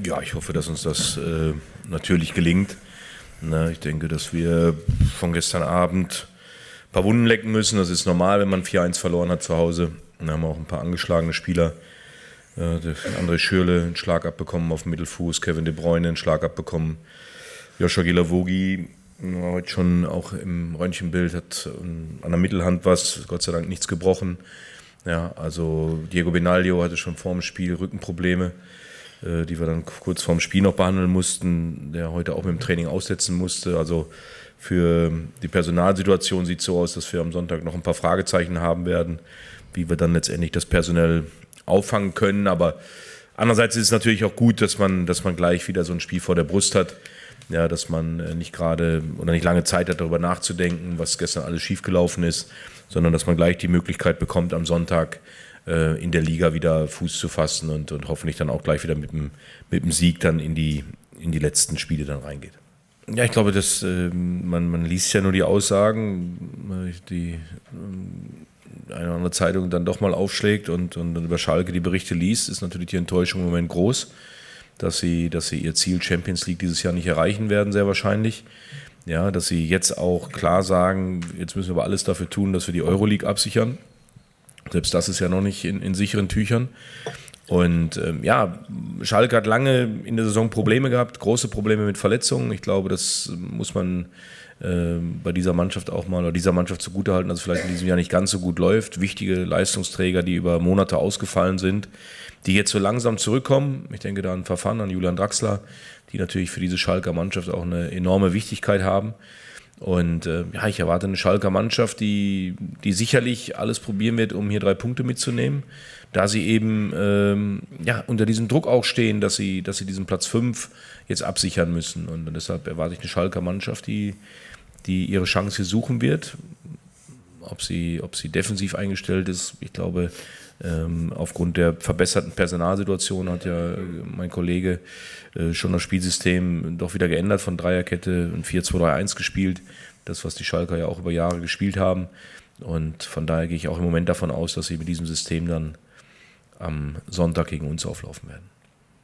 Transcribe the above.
Ja, ich hoffe, dass uns das äh, natürlich gelingt. Na, ich denke, dass wir von gestern Abend ein paar Wunden lecken müssen. Das ist normal, wenn man 4-1 verloren hat zu Hause. Dann haben wir auch ein paar angeschlagene Spieler. Äh, André Schürle einen Schlag abbekommen auf dem Mittelfuß, Kevin De Bruyne einen Schlag abbekommen, Joshua Gilavogi äh, heute schon auch im Röntgenbild hat äh, an der Mittelhand was, Gott sei Dank nichts gebrochen. Ja, also Diego Benaglio hatte schon vor dem Spiel Rückenprobleme. Äh, die wir dann kurz vorm Spiel noch behandeln mussten, der heute auch mit dem Training aussetzen musste. Also für die Personalsituation sieht es so aus, dass wir am Sonntag noch ein paar Fragezeichen haben werden, wie wir dann letztendlich das personell auffangen können. Aber andererseits ist es natürlich auch gut, dass man, dass man gleich wieder so ein Spiel vor der Brust hat. Ja, dass man äh, nicht gerade oder nicht lange Zeit hat, darüber nachzudenken, was gestern alles schiefgelaufen ist, sondern dass man gleich die Möglichkeit bekommt, am Sonntag äh, in der Liga wieder Fuß zu fassen und, und hoffentlich dann auch gleich wieder mit dem, mit dem Sieg dann in die, in die letzten Spiele dann reingeht. Ja, ich glaube, dass, ähm, man, man liest ja nur die Aussagen, äh, die ähm, eine oder andere Zeitung dann doch mal aufschlägt und, und über Schalke die Berichte liest, ist natürlich die Enttäuschung im Moment groß, dass sie, dass sie ihr Ziel Champions League dieses Jahr nicht erreichen werden, sehr wahrscheinlich. Ja, dass sie jetzt auch klar sagen, jetzt müssen wir aber alles dafür tun, dass wir die Euroleague absichern. Selbst das ist ja noch nicht in, in sicheren Tüchern. Und ähm, ja, Schalke hat lange in der Saison Probleme gehabt, große Probleme mit Verletzungen. Ich glaube, das muss man ähm, bei dieser Mannschaft auch mal oder dieser Mannschaft zugutehalten, dass es vielleicht in diesem Jahr nicht ganz so gut läuft. Wichtige Leistungsträger, die über Monate ausgefallen sind, die jetzt so langsam zurückkommen. Ich denke da an Verfahren, an Julian Draxler, die natürlich für diese Schalker Mannschaft auch eine enorme Wichtigkeit haben. Und äh, ja, ich erwarte eine Schalker Mannschaft, die, die sicherlich alles probieren wird, um hier drei Punkte mitzunehmen, da sie eben ähm, ja, unter diesem Druck auch stehen, dass sie, dass sie diesen Platz 5 jetzt absichern müssen. Und deshalb erwarte ich eine Schalker Mannschaft, die, die ihre Chance hier suchen wird ob sie, ob sie defensiv eingestellt ist. Ich glaube, ähm, aufgrund der verbesserten Personalsituation hat ja äh, mein Kollege äh, schon das Spielsystem doch wieder geändert von Dreierkette und 4-2-3-1 gespielt. Das, was die Schalker ja auch über Jahre gespielt haben. Und von daher gehe ich auch im Moment davon aus, dass sie mit diesem System dann am Sonntag gegen uns auflaufen werden.